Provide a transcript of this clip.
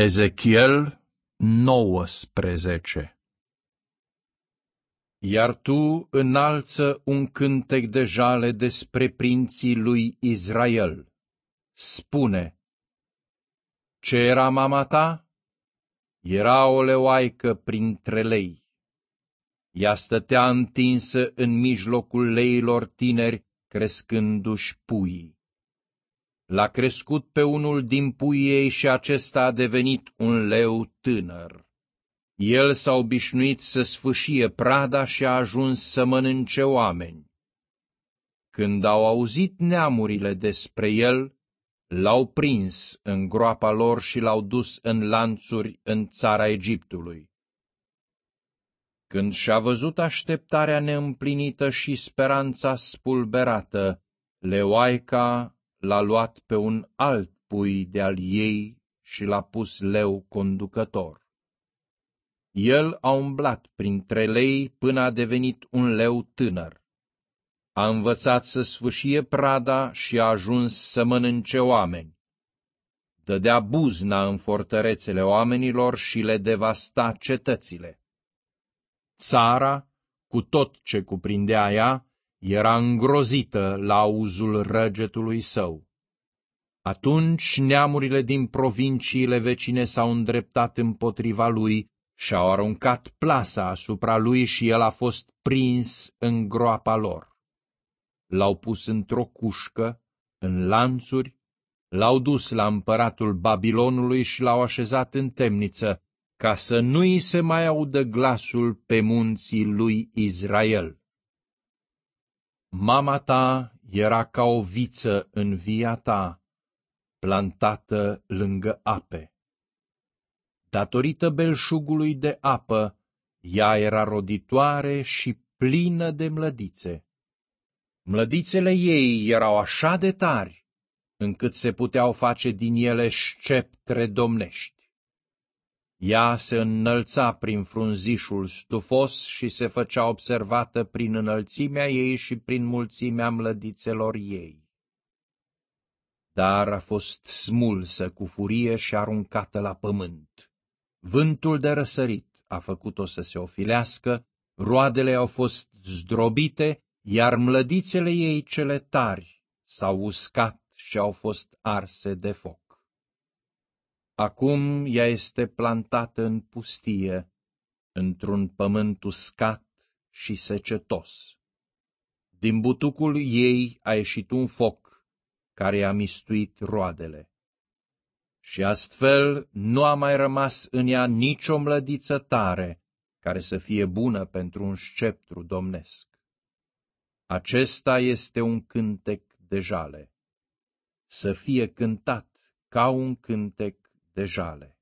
Ezechiel 19 Iar tu înalță un cântec de jale despre prinții lui Israel. Spune, ce era mama ta? Era o leoaică printre lei. Ea stătea întinsă în mijlocul leilor tineri, crescându-și puii. L-a crescut pe unul din puii ei și acesta a devenit un leu tânăr. El s-a obișnuit să sfâșie prada și a ajuns să mănânce oameni. Când au auzit neamurile despre el, l-au prins în groapa lor și l-au dus în lanțuri în țara Egiptului. Când și-a văzut așteptarea neîmplinită și speranța spulberată, Leoaica l-a luat pe un alt pui de-al ei și l-a pus leu conducător. El a umblat printre lei până a devenit un leu tânăr. A învățat să sfâșie prada și a ajuns să mănânce oameni. Dădea buzna în fortărețele oamenilor și le devasta cetățile. Țara, cu tot ce cuprindea ea, era îngrozită la auzul răgetului său. Atunci neamurile din provinciile vecine s-au îndreptat împotriva lui și au aruncat plasa asupra lui și el a fost prins în groapa lor. L-au pus într-o cușcă, în lanțuri, l-au dus la împăratul Babilonului și l-au așezat în temniță, ca să nu-i se mai audă glasul pe munții lui Israel. Mama ta era ca o viță în via ta, plantată lângă ape. Datorită belșugului de apă, ea era roditoare și plină de mlădițe. Mlădițele ei erau așa de tari, încât se puteau face din ele sceptre domnești. Ea se înălța prin frunzișul stufos și se făcea observată prin înălțimea ei și prin mulțimea mlădițelor ei. Dar a fost smulsă cu furie și aruncată la pământ. Vântul de răsărit a făcut-o să se ofilească, roadele au fost zdrobite, iar mlădițele ei cele tari s-au uscat și au fost arse de foc. Acum ea este plantată în pustie, într-un pământ uscat și secetos. Din butucul ei a ieșit un foc care a mistuit roadele. Și astfel nu a mai rămas în ea nicio mlădiță tare care să fie bună pentru un sceptru domnesc. Acesta este un cântec de jale. Să fie cântat ca un cântec de jale.